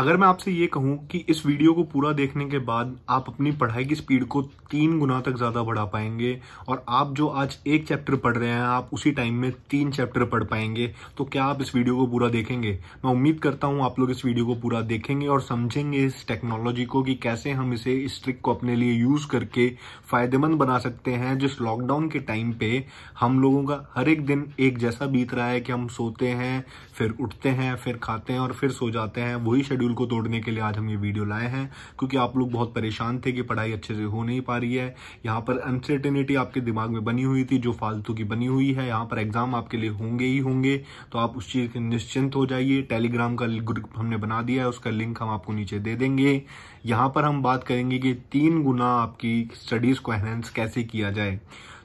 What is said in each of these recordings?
अगर मैं आपसे ये कहूं कि इस वीडियो को पूरा देखने के बाद आप अपनी पढ़ाई की स्पीड को तीन गुना तक ज़्यादा बढ़ा पाएंगे और आप जो आज एक चैप्टर पढ़ रहे हैं आप उसी टाइम में तीन चैप्टर पढ़ पाएंगे तो क्या आप इस वीडियो को पूरा देखेंगे मैं उम्मीद करता हूं आप लोग इस वीडियो को पूरा देखेंगे और समझेंगे इस टेक्नोलॉजी को कि कैसे हम इसे इस ट्रिक को अपने लिए यूज़ करके फ़ायदेमंद बना सकते हैं जिस लॉकडाउन के टाइम पे हम लोगों का हर एक दिन एक जैसा बीत रहा है कि हम सोते हैं फिर उठते हैं फिर खाते हैं और फिर सो जाते हैं वही शेड्यूल शेड्यूल को तोड़ने के लिए आज हम ये वीडियो लाए हैं क्योंकि आप लोग बहुत परेशान थे कि पढ़ाई अच्छे से हो नहीं पा रही है यहाँ पर अनसर्टेनिटी आपके दिमाग में बनी हुई थी जो फालतू की बनी हुई है यहाँ पर एग्जाम आपके लिए होंगे ही होंगे तो आप उस चीज़ के निश्चिंत हो जाइए टेलीग्राम का ग्रुप हमने बना दिया है उसका लिंक हम आपको नीचे दे देंगे यहाँ पर हम बात करेंगे कि तीन गुना आपकी स्टडीज़ को एनहेंस कैसे किया जाए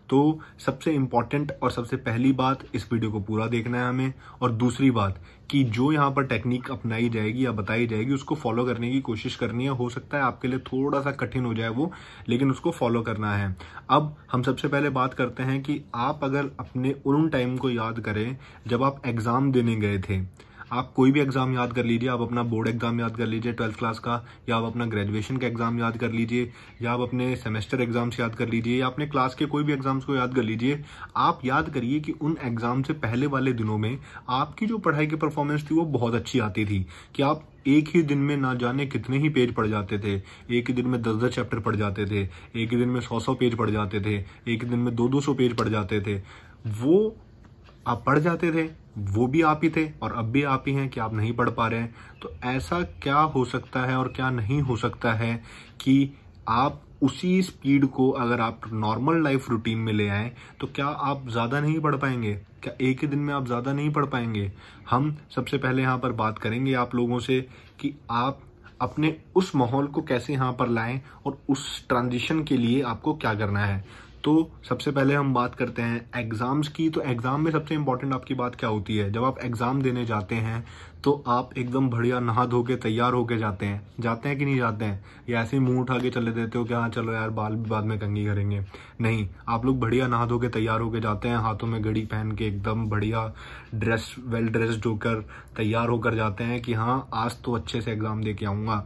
तो सबसे इम्पॉर्टेंट और सबसे पहली बात इस वीडियो को पूरा देखना है हमें और दूसरी बात कि जो यहाँ पर टेक्निक अपनाई जाएगी या बताई जाएगी उसको फॉलो करने की कोशिश करनी है हो सकता है आपके लिए थोड़ा सा कठिन हो जाए वो लेकिन उसको फॉलो करना है अब हम सबसे पहले बात करते हैं कि आप अगर अपने उन टाइम को याद करें जब आप एग्ज़ाम देने गए थे आप कोई भी एग्जाम याद कर लीजिए आप अपना बोर्ड एग्जाम याद कर लीजिए ट्वेल्थ क्लास का या आप अपना ग्रेजुएशन का एग्जाम याद कर लीजिए या आप अपने सेमेस्टर एग्जाम्स याद कर लीजिए या अपने क्लास के कोई भी एग्जाम्स को याद कर लीजिए आप याद करिए कि उन एग्जाम से पहले वाले दिनों में आपकी जो पढ़ाई की परफॉर्मेंस थी वो बहुत अच्छी आती थी कि आप एक ही दिन में ना जाने कितने ही पेज पढ़ जाते थे एक ही दिन में दस दस चैप्टर पढ़ जाते थे एक ही दिन में सौ सौ पेज पढ़ जाते थे एक ही दिन में दो दो सौ पेज पढ़ जाते थे वो आप पढ़ जाते थे वो भी आप ही थे और अब भी आप ही हैं कि आप नहीं पढ़ पा रहे हैं तो ऐसा क्या हो सकता है और क्या नहीं हो सकता है कि आप उसी स्पीड को अगर आप नॉर्मल लाइफ रूटीन में ले आए तो क्या आप ज़्यादा नहीं पढ़ पाएंगे क्या एक ही दिन में आप ज़्यादा नहीं पढ़ पाएंगे हम सबसे पहले यहाँ पर बात करेंगे आप लोगों से कि आप अपने उस माहौल को कैसे यहां पर लाएं और उस ट्रांजिशन के लिए आपको क्या करना है तो सबसे पहले हम बात करते हैं एग्ज़ाम्स की तो एग्ज़ाम में सबसे इंपॉर्टेंट आपकी बात क्या होती है जब आप एग्ज़ाम देने जाते हैं तो आप एकदम बढ़िया नहा धो के तैयार होके जाते हैं जाते हैं कि नहीं जाते हैं या ऐसे मुंह उठा के चले देते हो कि हाँ चलो यार बाल बाद में कंगी करेंगे नहीं आप लोग बढ़िया नहा धो के तैयार होके जाते हैं हाथों में घड़ी पहन के एकदम बढ़िया ड्रेस वेल ड्रेस्ड होकर तैयार होकर जाते हैं कि हाँ आज तो अच्छे से एग्ज़ाम दे के आऊँगा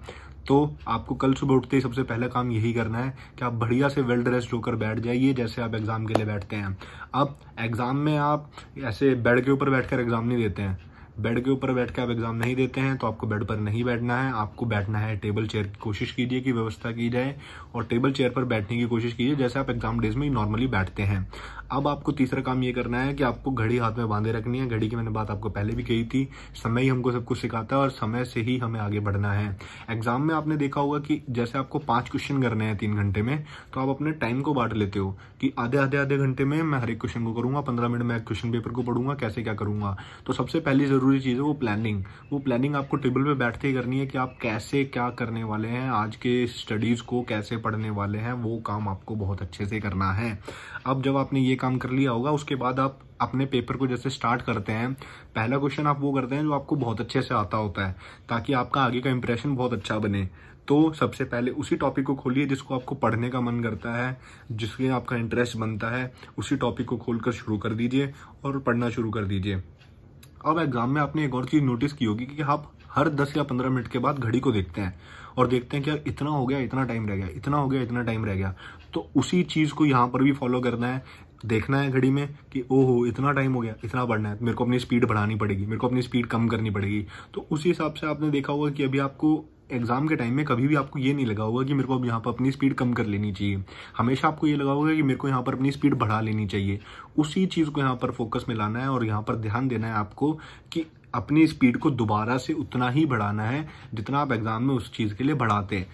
तो आपको कल सुबह उठते ही सबसे पहला काम यही करना है कि आप बढ़िया से वेल ड्रेस्ड होकर बैठ जाइए जैसे आप एग्ज़ाम के लिए बैठते हैं अब एग्ज़ाम में आप ऐसे बेड के ऊपर बैठकर एग्ज़ाम नहीं देते हैं बेड के ऊपर बैठ के आप एग्जाम नहीं देते हैं तो आपको बेड पर नहीं बैठना है आपको बैठना है टेबल चेयर की कोशिश कीजिए कि व्यवस्था की जाए और टेबल चेयर पर बैठने की कोशिश कीजिए जैसे आप एग्जाम डेज में नॉर्मली बैठते हैं अब आपको तीसरा काम ये करना है कि आपको घड़ी हाथ में बांधे रखनी है घड़ी की मैंने बात आपको पहले भी कही थी समय ही हमको सब कुछ सिखाता है और समय से ही हमें आगे बढ़ना है एग्जाम में आपने देखा होगा कि जैसे आपको पांच क्वेश्चन करने हैं तीन घंटे में तो आप अपने टाइम को बांट लेते हो कि आधे आधे आधे घंटे में मैं हर एक क्वेश्चन को करूंगा पंद्रह मिनट में क्वेश्चन पेपर को पढ़ूंगा कैसे क्या करूंगा तो सबसे पहली जरूरी ज़रूरी चीज़ है वो प्लानिंग वो प्लानिंग आपको टेबल पे बैठ के ही करनी है कि आप कैसे क्या करने वाले हैं आज के स्टडीज़ को कैसे पढ़ने वाले हैं वो काम आपको बहुत अच्छे से करना है अब जब आपने ये काम कर लिया होगा उसके बाद आप अपने पेपर को जैसे स्टार्ट करते हैं पहला क्वेश्चन आप वो करते हैं जो आपको बहुत अच्छे से आता होता है ताकि आपका आगे का इंप्रेशन बहुत अच्छा बने तो सबसे पहले उसी टॉपिक को खोलिए जिसको आपको पढ़ने का मन करता है जिसके आपका इंटरेस्ट बनता है उसी टॉपिक को खोलकर शुरू कर दीजिए और पढ़ना शुरू कर दीजिए अब एग्जाम में आपने एक और चीज नोटिस की होगी कि आप हर 10 या 15 मिनट के बाद घड़ी को देखते हैं और देखते हैं कि यार इतना हो गया इतना टाइम रह गया इतना हो गया इतना टाइम रह गया तो उसी चीज को यहाँ पर भी फॉलो करना है देखना है घड़ी में कि ओहो इतना टाइम हो गया इतना बढ़ना है मेरे को अपनी स्पीड बढ़ानी पड़ेगी मेरे को अपनी स्पीड कम करनी पड़ेगी तो उसी हिसाब से आपने देखा होगा कि अभी आपको एग्जाम के टाइम में कभी भी आपको ये नहीं लगा होगा कि मेरे को अब यहाँ पर अपनी स्पीड कम कर लेनी चाहिए हमेशा आपको ये लगा होगा कि मेरे को यहाँ पर अपनी स्पीड बढ़ा लेनी चाहिए उसी चीज़ को यहाँ पर फोकस में लाना है और यहाँ पर ध्यान देना है आपको कि अपनी स्पीड को दोबारा से उतना ही बढ़ाना है जितना आप एग्ज़ाम में उस चीज़ के लिए बढ़ाते हैं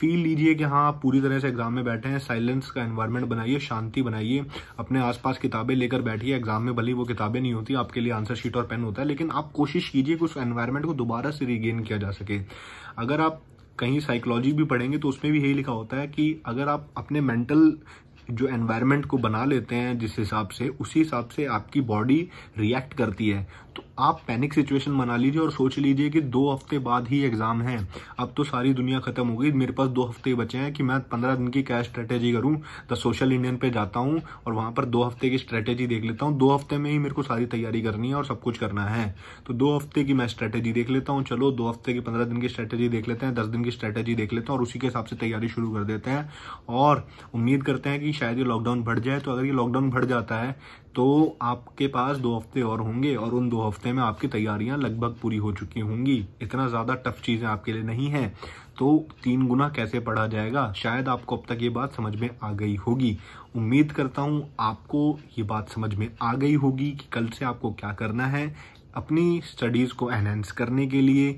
फील लीजिए कि हाँ आप पूरी तरह से एग्जाम में बैठे हैं साइलेंस का एनवायरनमेंट बनाइए शांति बनाइए अपने आसपास किताबें लेकर बैठिए एग्जाम में भली वो किताबें नहीं होती आपके लिए आंसर शीट और पेन होता है लेकिन आप कोशिश कीजिए कि उस एनवायरनमेंट को दोबारा से रिगेन किया जा सके अगर आप कहीं साइकोलॉजी भी पढ़ेंगे तो उसमें भी यही लिखा होता है कि अगर आप अपने मेंटल जो एनवायरनमेंट को बना लेते हैं जिस हिसाब से उसी हिसाब से आपकी बॉडी रिएक्ट करती है तो आप पैनिक सिचुएशन बना लीजिए और सोच लीजिए कि दो हफ्ते बाद ही एग्ज़ाम है अब तो सारी दुनिया ख़त्म हो गई मेरे पास दो हफ्ते बचे हैं कि मैं पंद्रह दिन की क्या स्ट्रेटेजी करूं द सोशल इंडियन पे जाता हूं और वहां पर दो हफ्ते की स्ट्रेटेजी देख लेता हूं दो हफ्ते में ही मेरे को सारी तैयारी करनी है और सब कुछ करना है तो दो हफ्ते की मैं स्ट्रेटेजी देख लेता हूँ चलो दो हफ्ते की पंद्रह दिन की स्ट्रेटेजी देख लेते हैं दस दिन की स्ट्रेटेजी देख लेता हूँ और उसी के हिसाब से तैयारी शुरू कर देते हैं और उम्मीद करते हैं कि शायद ये लॉकडाउन बढ़ जाए तो अगर ये लॉकडाउन बढ़ जाता है तो आपके पास दो हफ्ते और होंगे और उन दो हफ्ते में आपकी तैयारियां लगभग पूरी हो चुकी होंगी इतना ज़्यादा टफ चीज़ें आपके लिए नहीं है तो तीन गुना कैसे पढ़ा जाएगा शायद आपको अब तक ये बात समझ में आ गई होगी उम्मीद करता हूं आपको ये बात समझ में आ गई होगी कि कल से आपको क्या करना है अपनी स्टडीज़ को एनहेंस करने के लिए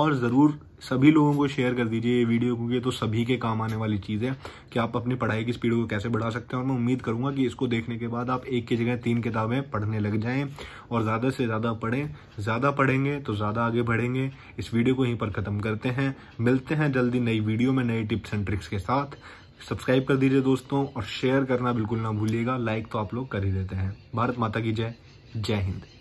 और ज़रूर सभी लोगों को शेयर कर दीजिए ये वीडियो क्योंकि तो सभी के काम आने वाली चीज़ है कि आप अपनी पढ़ाई की स्पीड को कैसे बढ़ा सकते हैं और मैं उम्मीद करूंगा कि इसको देखने के बाद आप एक की जगह तीन किताबें पढ़ने लग जाएं और ज़्यादा से ज़्यादा पढ़ें ज़्यादा पढ़ेंगे तो ज़्यादा आगे बढ़ेंगे इस वीडियो को यहीं पर ख़त्म करते हैं मिलते हैं जल्दी नई वीडियो में नए टिप्स एंड ट्रिक्स के साथ सब्सक्राइब कर दीजिए दोस्तों और शेयर करना बिल्कुल ना भूलिएगा लाइक तो आप लोग कर ही देते हैं भारत माता की जय जय हिंद